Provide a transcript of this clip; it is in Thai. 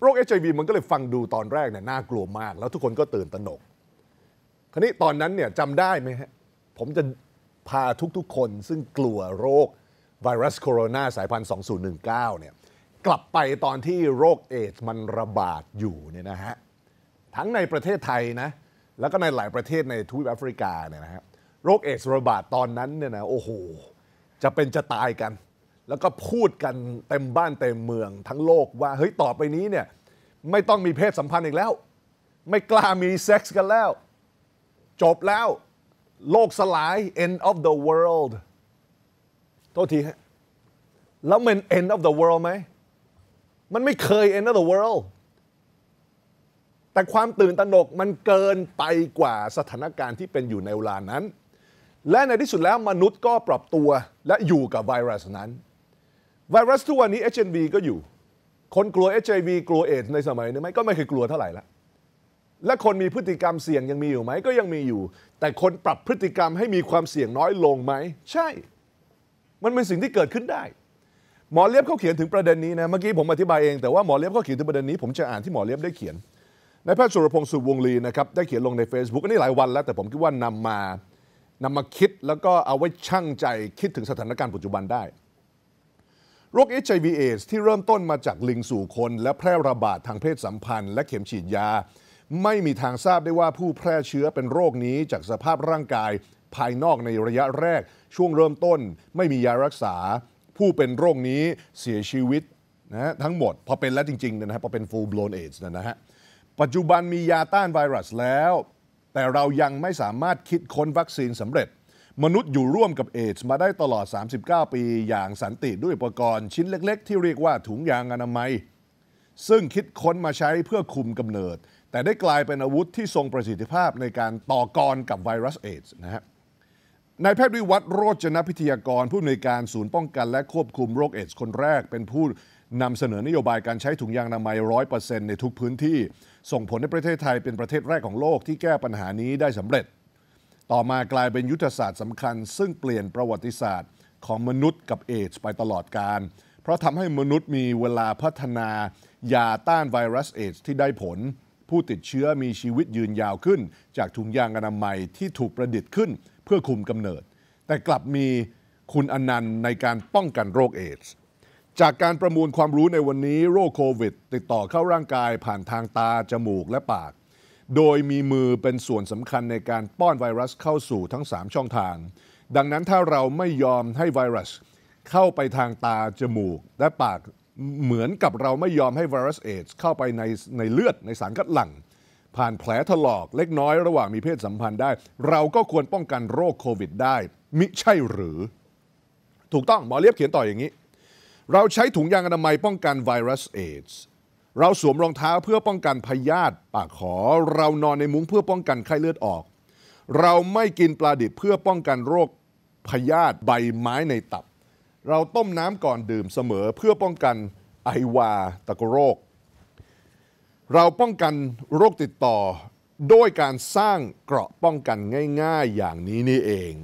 โรคอวีมันก็เลยฟังดูตอนแรกเนี่ยน่ากลัวมาก แล้วทุกคนก็ตื่นตระหนก คราวนี้ตอนนั้นเนี่ยจำได้ไหมฮะผมจะพาทุกๆคนซึ่งกลัวโรคไวรัสโคโรนาสายพันธุ์ 2019 เนี่ยกลับไปตอนที่โรคเอชมันระบาดอยู่เนี่ยนะฮะทั้งในประเทศไทยนะแล้วก็ในหลายประเทศในทวีปแอฟริกาเนี่ยนะฮะโรคเอชระบาดตอนนั้นเนี่ยนะโอ้โห จะเป็นจะตายกันแล้วก็พูดกันเต็มบ้านเต็มเมืองทั้งโลกว่าเฮ้ยต่อไปนี้เนี่ย ไม่ต้องมีเพศสัมพันธ์อีกแล้ว ไม่กล้ามีเซ็กส์กันแล้ว จบแล้วโลกสลาย end of the world โทษทีฮะแล้วมัน end of the world ไหมมันไม่เคย end of the world แต่ความตื่นตระหนกมันเกินไปกว่าสถานการณ์ที่เป็นอยู่ในเวลานั้น และในที่สุดแล้วมนุษย์ก็ปรับตัวและอยู่กับไวรัสนั้นไวรัสทุกวันนี้ HIV ก็อยู่ คนกลัว HIV กลัวเอชในสมัยนี้ไหมก็ไม่เคยกลัวเท่าไหร่ละและคนมีพฤติกรรมเสี่ยงยังมีอยู่ไหม ก็ยังมีอยู่ แต่คนปรับพฤติกรรมให้มีความเสี่ยงน้อยลงไหม ใช่ มันเป็นสิ่งที่เกิดขึ้นได้ หมอเลียบเขาเขียนถึงประเด็นนี้นะเมื่อกี้ผมอธิบายเอง แต่ว่าหมอเลียบเขาเขียนถึงประเด็นนี้ผมจะอ่านที่หมอเลียบได้เขียนนายแพทย์สุรพงศ์สุวงลีนะครับได้เขียนลงใน Facebook อันนี้หลายวันแล้วแต่ผมคิดว่านำมานำมาคิดแล้วก็เอาไว้ชั่งใจคิดถึงสถานการณ์ปัจจุบันได้โรค HIV ีเอ s ที่เริ่มต้นมาจากลิงสู่คน และแพร่ระบาดทางเพศสัมพันธ์และเข็มฉีดยา ไม่มีทางทราบได้ว่าผู้แพร่เชื้อเป็นโรคนี้ จากสภาพร่างกายภายนอกในระยะแรก ช่วงเริ่มต้นไม่มียารักษา ผู้เป็นโรคนี้เสียชีวิตนะทั้งหมด พอเป็นแล้วจริงๆนะฮะพอเป็น full blown AIDS นะฮะ ปัจจุบันมียาต้านไวรัสแล้วแต่เรายังไม่สามารถคิดค้นวัคซีนสำเร็จมนุษย์อยู่ร่วมกับเอชมาได้ตลอด 39 ปี อย่างสันติด้วยอุปกรณ์ชิ้นเล็กๆ ที่เรียกว่าถุงยางอนามัย ซึ่งคิดค้นมาใช้เพื่อคุมกำเนิด แต่ได้กลายเป็นอาวุธที่ทรงประสิทธิภาพในการต่อกรกับไวรัสเอชนะฮะนายแพทย์วิวัฒโรจนพิทยากรผู้อำนวยการศูนย์ป้องกันและควบคุมโรคเอชคนแรกเป็นผู้นำเสนอนโยบายการใช้ถุงยางอนามัย100%ในทุกพื้นที่ ส่งผลให้ประเทศไทยเป็นประเทศแรกของโลกที่แก้ปัญหานี้ได้สำเร็จต่อมากลายเป็นยุทธศาสตร์สำคัญ ซึ่งเปลี่ยนประวัติศาสตร์ ของมนุษย์กับเอชไปตลอดการ เพราะทำให้มนุษย์มีเวลาพัฒนายาต้านไวรัสเอชที่ได้ผล ผู้ติดเชื้อมีชีวิตยืนยาวขึ้น จากถุงยางอนามัยที่ถูกประดิษฐ์ขึ้น เพื่อคุมกำเนิด แต่กลับมีคุณอนันต์ในการป้องกันโรคเอชจากการประมวลความรู้ในวันนี้โรคโควิดติดต่อเข้าร่างกายผ่านทางตาจมูกและปากโดยมีมือเป็นส่วนสำคัญในการป้อนไวรัสเข้าสู่ทั้ง 3 ช่องทาง ดังนั้นถ้าเราไม่ยอมให้ไวรัส เข้าไปทางตาจมูก และปากเหมือนกับเราไม่ยอมให้ไวรัสเอชเข้าไปในในเลือดในสารคัดหลั่งผ่านแผลถลอกเล็กน้อยระหว่างมีเพศสัมพันธ์ได้เราก็ควรป้องกันโรคโควิดได้มิใช่หรือ ถูกต้องหมอเลียบเขียนต่ออย่างนี้ เราใช้ถุงยางอนามัยป้องกันไวรัสเอชเราสวมรองเท้าเพื่อป้องกันพยาธิปากขอเรานอนในมุ้งเพื่อป้องกันไข้เลือดออก เราไม่กินปลาดิบเพื่อป้องกันโรคพยาธิใบไม้ในตับ เราต้มน้ำก่อนดื่มเสมอเพื่อป้องกันไอวาตะกโรค เราป้องกันโรคติดต่อด้วยการสร้างเกราะป้องกันง่ายๆอย่างนี้นี่เอง